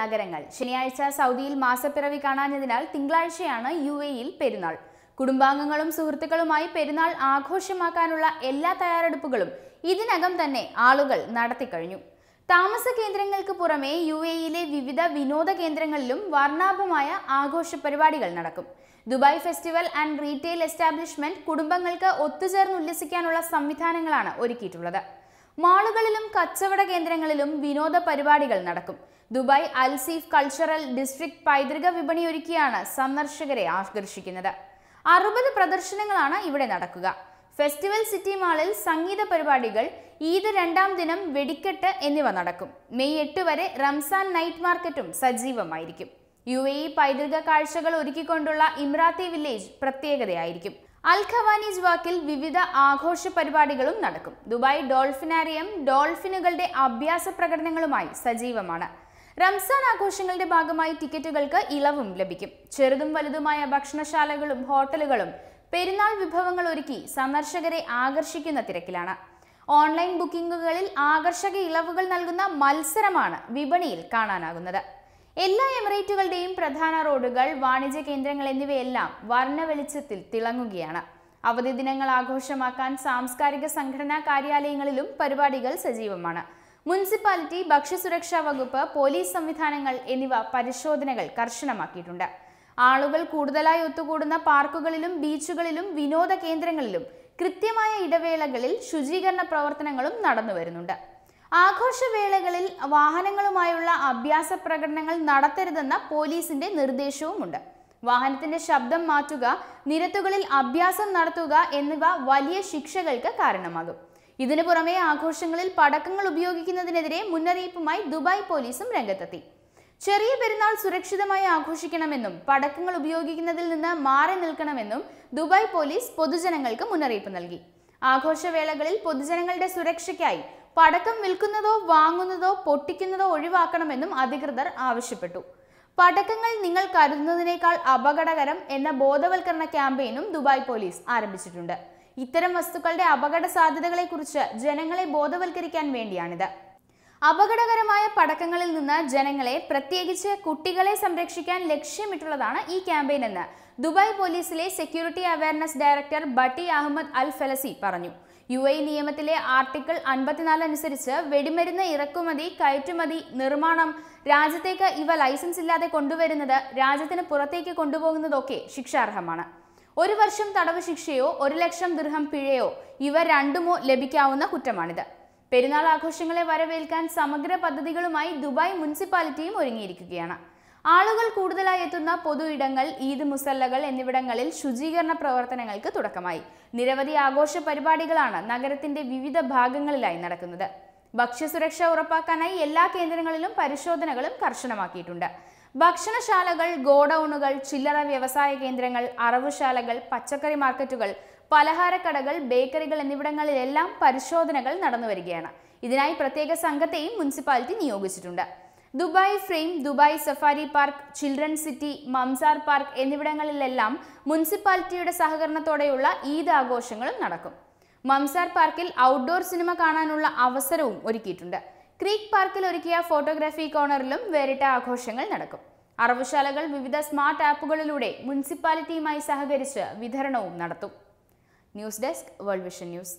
നഗരങ്ങൾ ശനിയാഴ്ച സൗദിയിൽ മാസപ്പിറവി കാണാഞ്ഞതിനാൽ തിങ്കളാഴ്ചയാണ് യു എയിൽ പെരുന്നാൾ കുടുംബാംഗങ്ങളും സുഹൃത്തുക്കളുമായി പെരുന്നാൾ ആഘോഷമാക്കാനുള്ള എല്ലാ തയ്യാറെടുപ്പുകളും ഇതിനകം തന്നെ ആളുകൾ നടത്തിക്കഴിഞ്ഞു താമസ കേന്ദ്രങ്ങൾക്ക് പുറമെ യു എയിലെ വിവിധ വിനോദ കേന്ദ്രങ്ങളിലും വർണ്ണാഭമായ ആഘോഷ പരിപാടികൾ നടക്കും Dubai festival and retail establishment കുടുംബങ്ങൾക്ക് ഒത്തുചേർന്ന് ഉല്ലസിക്കാനുള്ള സംവിധാനങ്ങളാണ് ഒരുക്കിയിട്ടുള്ളത് മാളുകളിലും കച്ചവട കേന്ദ്രങ്ങളിലും വിനോദ പരിപാടികൾ നടക്കും ദുബായ് അൽസീഫ് കൾച്ചറൽ ഡിസ്ട്രിക്ട് പൈതൃക വിപണി ഒരുക്കിയാണ് സന്ദർശകരെ ആകർഷിക്കുന്നത് അറുപത് പ്രദർശനങ്ങളാണ് ഇവിടെ നടക്കുക ഫെസ്റ്റിവൽ സിറ്റി മാളിൽ സംഗീത പരിപാടികൾ ഈദ് രണ്ടാം ദിനം വെടിക്കെട്ട് എന്നിവ നടക്കും മെയ് എട്ട് വരെ റംസാൻ നൈറ്റ് മാർക്കറ്റും സജീവമായിരിക്കും യു എ ഇ പൈതൃക കാഴ്ചകൾ ഒരുക്കിക്കൊണ്ടുള്ള ഇമ്രാത്തി വില്ലേജ് പ്രത്യേകതയായിരിക്കും അൽഖവാനീസ് വാക്കിൽ വിവിധ ആഘോഷ പരിപാടികളും നടക്കും ദുബായ് ഡോൾഫിനാരിയം ഡോൾഫിനുകളുടെ അഭ്യാസ പ്രകടനങ്ങളുമായി സജീവമാണ് റംസാൻ ആഘോഷങ്ങളുടെ ഭാഗമായി ടിക്കറ്റുകൾക്ക് ഇളവും ലഭിക്കും ചെറുതും വലുതുമായ ഭക്ഷണശാലകളും ഹോട്ടലുകളും പെരുന്നാൾ വിഭവങ്ങൾ ഒരുക്കി സന്ദർശകരെ ആകർഷിക്കുന്ന തിരക്കിലാണ് ഓൺലൈൻ ബുക്കിംഗുകളിൽ ആകർഷക ഇളവുകൾ നൽകുന്ന മത്സരമാണ് വിപണിയിൽ കാണാനാകുന്നത് എല്ലാ എമിറേറ്റുകളുടെയും പ്രധാന റോഡുകൾ വാണിജ്യ കേന്ദ്രങ്ങൾ എന്നിവയെല്ലാം വർണ്ണ വെളിച്ചത്തിൽ തിളങ്ങുകയാണ് അവധി ദിനങ്ങൾ ആഘോഷമാക്കാൻ സാംസ്കാരിക സംഘടനാ കാര്യാലയങ്ങളിലും പരിപാടികൾ സജീവമാണ് മുനിസിപ്പാലിറ്റി ഭക്ഷ്യസുരക്ഷാ വകുപ്പ് പോലീസ് സംവിധാനങ്ങൾ എന്നിവ പരിശോധനകൾ കർശനമാക്കിയിട്ടുണ്ട് ആളുകൾ കൂടുതലായി ഒത്തുകൂടുന്ന പാർക്കുകളിലും ബീച്ചുകളിലും വിനോദ കേന്ദ്രങ്ങളിലും കൃത്യമായ ഇടവേളകളിൽ ശുചീകരണ പ്രവർത്തനങ്ങളും നടന്നു വരുന്നുണ്ട് ആഘോഷവേളകളിൽ വാഹനങ്ങളുമായുള്ള അഭ്യാസ പ്രകടനങ്ങൾ നടത്തരുതെന്ന പോലീസിന്റെ നിർദ്ദേശവുമുണ്ട് വാഹനത്തിന്റെ ശബ്ദം മാറ്റുക നിരത്തുകളിൽ അഭ്യാസം നടത്തുക എന്നിവ വലിയ ശിക്ഷകൾക്ക് കാരണമാകും ഇതിനു പുറമെ ആഘോഷങ്ങളിൽ പടക്കങ്ങൾ ഉപയോഗിക്കുന്നതിനെതിരെ മുന്നറിയിപ്പുമായി ദുബായ് പോലീസും രംഗത്തെത്തി ചെറിയ പെരുന്നാൾ സുരക്ഷിതമായി ആഘോഷിക്കണമെന്നും പടക്കങ്ങൾ ഉപയോഗിക്കുന്നതിൽ നിന്ന് മാറി നിൽക്കണമെന്നും ദുബായ് പോലീസ് പൊതുജനങ്ങൾക്ക് മുന്നറിയിപ്പ് നൽകി ആഘോഷവേളകളിൽ പൊതുജനങ്ങളുടെ സുരക്ഷയ്ക്കായി പടക്കം വിൽക്കുന്നതോ വാങ്ങുന്നതോ പൊട്ടിക്കുന്നതോ ഒഴിവാക്കണമെന്നും അധികൃതർ ആവശ്യപ്പെട്ടു പടക്കങ്ങൾ നിങ്ങൾ കരുതുന്നതിനേക്കാൾ അപകടകരം എന്ന ബോധവൽക്കരണ ക്യാമ്പയിനും ദുബായ് പോലീസ് ആരംഭിച്ചിട്ടുണ്ട് ഇത്തരം വസ്തുക്കളുടെ അപകട സാധ്യതകളെക്കുറിച്ച് ജനങ്ങളെ ബോധവൽക്കരിക്കാൻ വേണ്ടിയാണിത് അപകടകരമായ പടക്കങ്ങളിൽ നിന്ന് ജനങ്ങളെ പ്രത്യേകിച്ച് കുട്ടികളെ സംരക്ഷിക്കാൻ ലക്ഷ്യമിട്ടുള്ളതാണ് ഈ ക്യാമ്പയിൻ എന്ന് ദുബായ് പോലീസിലെ security awareness director Butti Ahmed Al Falasi പറഞ്ഞു യു എ നിയമത്തിലെ ആർട്ടിക്കിൾ അൻപത്തിനാല് അനുസരിച്ച് വെടിമരുന്ന് ഇറക്കുമതി കയറ്റുമതി നിർമ്മാണം രാജ്യത്തേക്ക് ഇവ ലൈസൻസ് ഇല്ലാതെ കൊണ്ടുവരുന്നത് രാജ്യത്തിന് പുറത്തേക്ക് കൊണ്ടുപോകുന്നതൊക്കെ ശിക്ഷാർഹമാണ് ഒരു വർഷം തടവ് ശിക്ഷയോ ഒരു ലക്ഷം ദൃഹം പിഴയോ ഇവ രണ്ടുമോ ലഭിക്കാവുന്ന കുറ്റമാണിത് പെരുന്നാൾ ആഘോഷങ്ങളെ വരവേൽക്കാൻ സമഗ്ര പദ്ധതികളുമായി ദുബായ് മുനിസിപ്പാലിറ്റിയും ഒരുങ്ങിയിരിക്കുകയാണ് ആളുകൾ കൂടുതലായി എത്തുന്ന പൊതു ഇടങ്ങൾ ഈദ് മുസല്ലകൾ എന്നിവിടങ്ങളിൽ ശുചീകരണ പ്രവർത്തനങ്ങൾക്ക് തുടക്കമായി നിരവധി ആഘോഷ പരിപാടികളാണ് നഗരത്തിന്റെ വിവിധ ഭാഗങ്ങളിലായി നടക്കുന്നത് ഭക്ഷ്യസുരക്ഷ ഉറപ്പാക്കാനായി എല്ലാ കേന്ദ്രങ്ങളിലും പരിശോധനകളും കർശനമാക്കിയിട്ടുണ്ട് ഭക്ഷണശാലകൾ ഗോഡൌണുകൾ ചില്ലറ വ്യവസായ കേന്ദ്രങ്ങൾ അറവുശാലകൾ പച്ചക്കറി മാർക്കറ്റുകൾ പലഹാരക്കടകൾ ബേക്കറികൾ എന്നിവിടങ്ങളിലെല്ലാം പരിശോധനകൾ നടന്നു വരികയാണ് ഇതിനായി പ്രത്യേക സംഘത്തെയും മുനിസിപ്പാലിറ്റി നിയോഗിച്ചിട്ടുണ്ട് Dubai frame Dubai safari park children city Mamzar park എന്നിവിടങ്ങളിലെല്ലാം മുനിസിപ്പാലിറ്റിയുടെ സഹകരണത്തോടെയുള്ള ഈദ് ആഘോഷങ്ങളും നടക്കും മംസാർ പാർക്കിൽ ഔട്ട്ഡോർ സിനിമ കാണാനുള്ള അവസരവും ഒരുക്കിയിട്ടുണ്ട് ക്രീക്ക് പാർക്കിൽ ഒരുക്കിയ ഫോട്ടോഗ്രാഫി കോർണറിലും വേറിട്ട ആഘോഷങ്ങൾ നടക്കും അറവുശാലകൾ വിവിധ സ്മാർട്ട് ആപ്പുകളിലൂടെ മുനിസിപ്പാലിറ്റിയുമായി സഹകരിച്ച് വിതരണവും നടത്തും news desk world vision news